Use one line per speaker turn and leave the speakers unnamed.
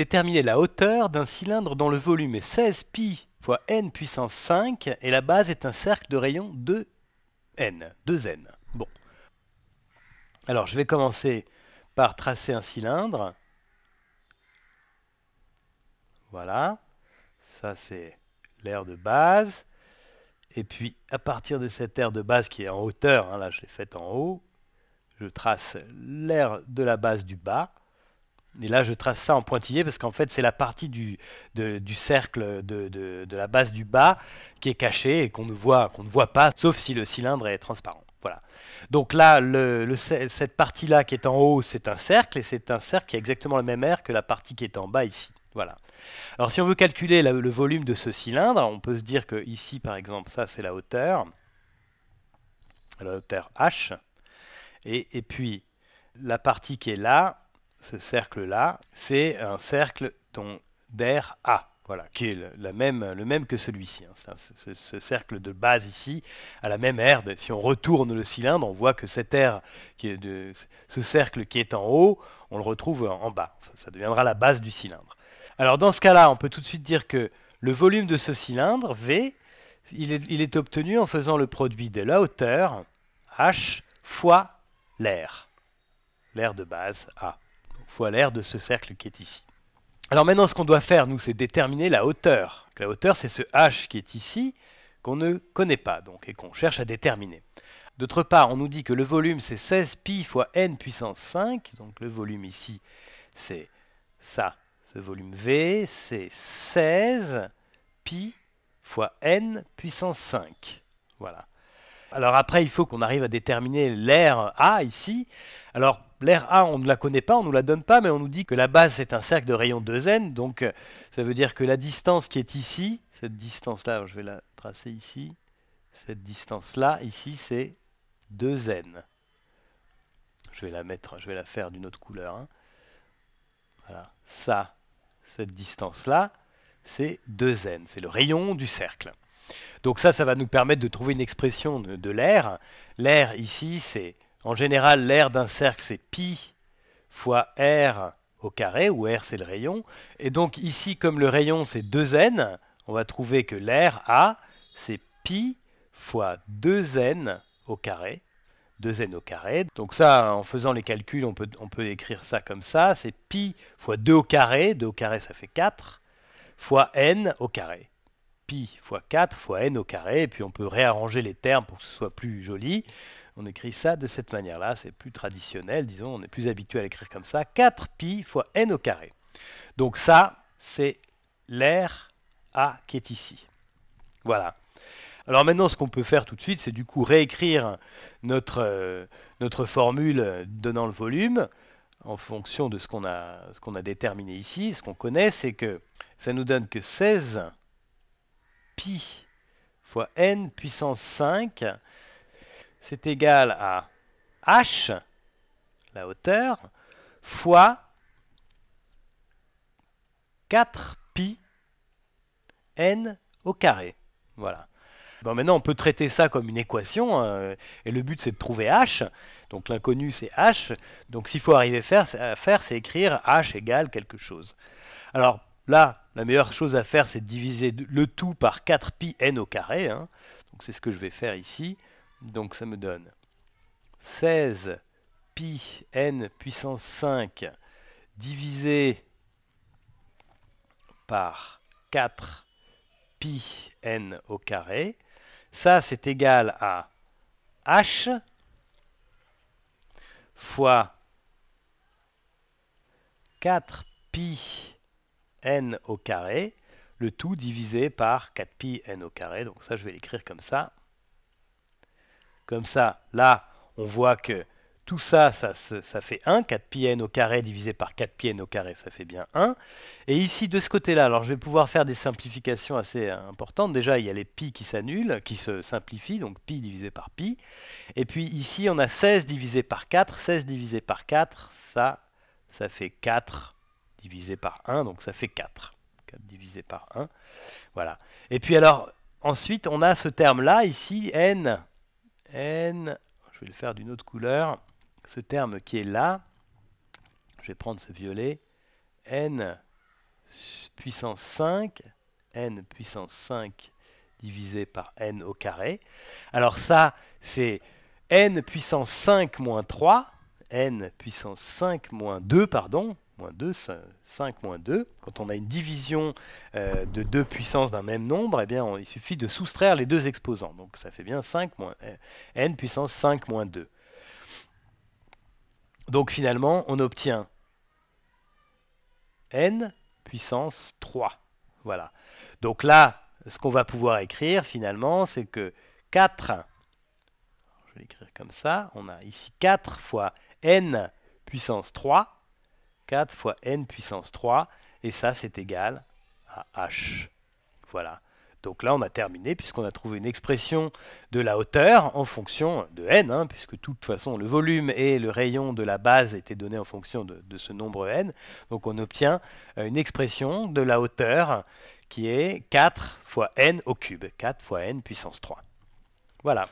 Déterminer la hauteur d'un cylindre dont le volume est 16 pi fois n puissance 5 et la base est un cercle de rayon 2n. 2n. Bon. Alors je vais commencer par tracer un cylindre. Voilà. Ça c'est l'aire de base. Et puis à partir de cette aire de base qui est en hauteur, hein, là je l'ai faite en haut, je trace l'aire de la base du bas. Et là, je trace ça en pointillé parce qu'en fait, c'est la partie du, du cercle de, la base du bas qui est cachée et qu'on ne, voit, ne voit pas, sauf si le cylindre est transparent. Voilà. Donc là, le, cette partie-là qui est en haut, c'est un cercle, et c'est un cercle qui a exactement la même aire que la partie qui est en bas ici. Voilà. Alors si on veut calculer le volume de ce cylindre, on peut se dire que ici, par exemple, ça c'est la hauteur, la hauteur h, et puis la partie qui est là, ce cercle-là, c'est un cercle dont d'air A, voilà, qui est le, la même, le même que celui-ci. Hein. Ce, cercle de base ici a la même aire. Si on retourne le cylindre, on voit que qui est de, ce cercle qui est en haut, on le retrouve en, bas. Ça, deviendra la base du cylindre. Alors dans ce cas-là, on peut tout de suite dire que le volume de ce cylindre, V, il est, il est obtenu en faisant le produit de la hauteur, H, fois l'air, l'air de base A fois l'air de ce cercle qui est ici. Alors maintenant, ce qu'on doit faire, nous, c'est déterminer la hauteur. La hauteur, c'est ce h qui est ici, qu'on ne connaît pas, donc, et qu'on cherche à déterminer. D'autre part, on nous dit que le volume, c'est 16 pi fois n puissance 5, donc le volume ici, c'est ça, ce volume V, c'est 16 pi fois n puissance 5. Voilà. Alors après, il faut qu'on arrive à déterminer l'aire A ici. Alors l'aire A, on ne la connaît pas, on ne nous la donne pas, mais on nous dit que la base, c'est un cercle de rayon 2n. Donc euh, ça veut dire que la distance qui est ici, cette distance-là, je vais la tracer ici, cette distance-là, ici, c'est 2n. Je vais la mettre, je vais la faire d'une autre couleur. Hein. Voilà, ça, cette distance-là, c'est 2n, c'est le rayon du cercle. Donc ça, ça va nous permettre de trouver une expression de, l'air. L'air ici, c'est en général l'air d'un cercle, c'est pi fois r au carré, où r c'est le rayon. Et donc ici, comme le rayon c'est 2n, on va trouver que l'air A, c'est pi fois 2n au carré. 2n au carré. Donc ça, en faisant les calculs, on peut, on peut écrire ça comme ça. C'est pi fois 2 au carré. 2 au carré, ça fait 4, fois n au carré pi fois 4 fois n au carré, et puis on peut réarranger les termes pour que ce soit plus joli. On écrit ça de cette manière-là, c'est plus traditionnel, disons, on est plus habitué à l'écrire comme ça. 4 pi fois n au carré. Donc ça, c'est l'air A qui est ici. Voilà. Alors maintenant, ce qu'on peut faire tout de suite, c'est du coup réécrire notre, euh, notre formule donnant le volume en fonction de ce qu'on a, a, déterminé ici. Ce qu'on connaît, c'est que ça nous donne que 16 pi fois n puissance 5, c'est égal à h, la hauteur, fois 4 pi n au carré. Voilà. Bon, maintenant, on peut traiter ça comme une équation, euh, et le but, c'est de trouver h. Donc l'inconnu, c'est h. Donc s'il faut arriver à faire, c'est écrire h égale quelque chose. Alors là, la meilleure chose à faire, c'est de diviser le tout par 4pi n au carré. Hein. Donc c'est ce que je vais faire ici. Donc ça me donne 16 pi n puissance 5 divisé par 4 pi n au carré. Ça, c'est égal à h fois 4 pi n au carré, le tout divisé par 4pi n au carré. Donc ça, je vais l'écrire comme ça. Comme ça, là, on voit que tout ça, ça, fait 1. 4pi n au carré divisé par 4pi n au carré, ça fait bien 1. Et ici, de ce côté-là, alors je vais pouvoir faire des simplifications assez euh, importantes. Déjà, il y a les pi qui s'annulent, qui se simplifient, donc pi divisé par pi. Et puis ici, on a 16 divisé par 4. 16 divisé par 4, ça, ça fait 4 divisé par 1, donc ça fait 4. 4 divisé par 1. Voilà. Et puis alors, ensuite, on a ce terme-là, ici, n. n, je vais le faire d'une autre couleur. Ce terme qui est là, je vais prendre ce violet, n puissance 5, n puissance 5 divisé par n au carré. Alors ça, c'est n puissance 5 moins 3, n puissance 5 moins 2, pardon, 2, 5, 2. Quand on a une division euh, de deux puissances d'un même nombre, eh bien, il suffit de soustraire les deux exposants. Donc ça fait bien 5 euh, n puissance 5 moins 2. Donc finalement, on obtient n puissance 3. Voilà. Donc là, ce qu'on va pouvoir écrire finalement, c'est que 4, je vais l'écrire comme ça, on a ici 4 fois n puissance 3, 4 fois n puissance 3, et ça c'est égal à h. Voilà. Donc là, on a terminé puisqu'on a trouvé une expression de la hauteur en fonction de n, hein, puisque de toute façon, le volume et le rayon de la base étaient donnés en fonction de, ce nombre n. Donc on obtient euh, une expression de la hauteur qui est 4 fois n au cube, 4 fois n puissance 3. Voilà.